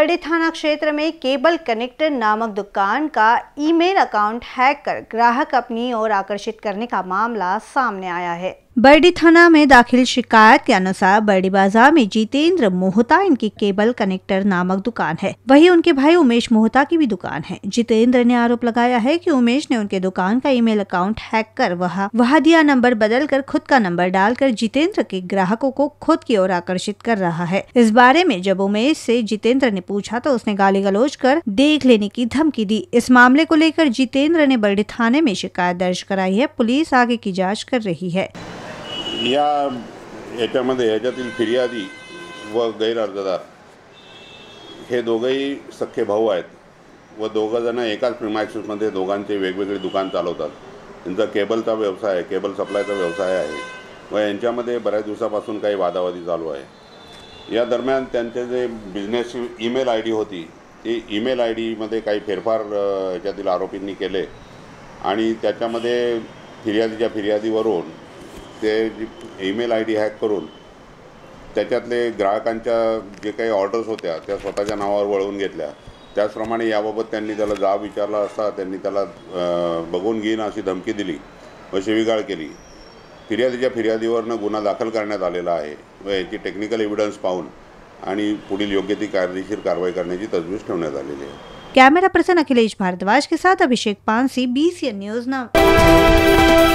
बर्डी थाना क्षेत्र में केबल कनेक्टर नामक दुकान का ईमेल अकाउंट हैक कर ग्राहक अपनी ओर आकर्षित करने का मामला सामने आया है बर्डी थाना में दाखिल शिकायत के अनुसार बर्डी बाजार में जितेंद्र मोहता इनकी केबल कनेक्टर नामक दुकान है वही उनके भाई उमेश मोहता की भी दुकान है जितेंद्र ने आरोप लगाया है कि उमेश ने उनके दुकान का ईमेल अकाउंट हैक कर वहाँ वह दिया नंबर बदल कर खुद का नंबर डालकर जितेंद्र के ग्राहकों को खुद की ओर आकर्षित कर रहा है इस बारे में जब उमेश से जितेंद्र ने पूछा तो उसने गाली गलोच कर देख लेने की धमकी दी इस मामले को लेकर जितेंद्र ने बर्डी थाने में शिकायत दर्ज कराई है पुलिस आगे की जाँच कर रही है या याच्यामध्ये ह्याच्यातील फिर्यादी व गैरअर्जदार हे दोघंही सख्खे भाऊ आहेत व दोघंजणं एकाच प्रिमायसेसमध्ये दोघांचे वेगवेगळे दुकान चालवतात त्यांचा केबलचा व्यवसाय आहे केबल सप्लायचा व्यवसाय आहे व यांच्यामध्ये बऱ्याच दिवसापासून काही वादावादी चालू आहे या दरम्यान त्यांचे जे बिझनेसची ईमेल आय डी होती ती ईमेल आय डीमध्ये काही फेरफार याच्यातील आरोपींनी केले आणि त्याच्यामध्ये फिर्यादीच्या फिर्यादीवरून ते ईमेल आय डी हॅक करून त्याच्यातले ग्राहकांच्या जे काही ऑर्डर्स होत्या त्या स्वतःच्या नावावर वळवून घेतल्या त्याचप्रमाणे याबाबत त्यांनी त्याला जाब विचारला असता त्यांनी त्याला बघून घेईन अशी धमकी दिली व शिविगाळ केली फिर्यादीच्या फिर्यादीवरनं गुन्हा दाखल करण्यात आलेला आहे व याची टेक्निकल एव्हिडन्स पाहून आणि पुढील योग्य ती कायदेशीर कारवाई करण्याची तजवीज ठेवण्यात आलेली आहे कॅमेरा पर्सन अखिलेश भारद्वाज के साथ अभिषेक पानसी एन न्यूज नाव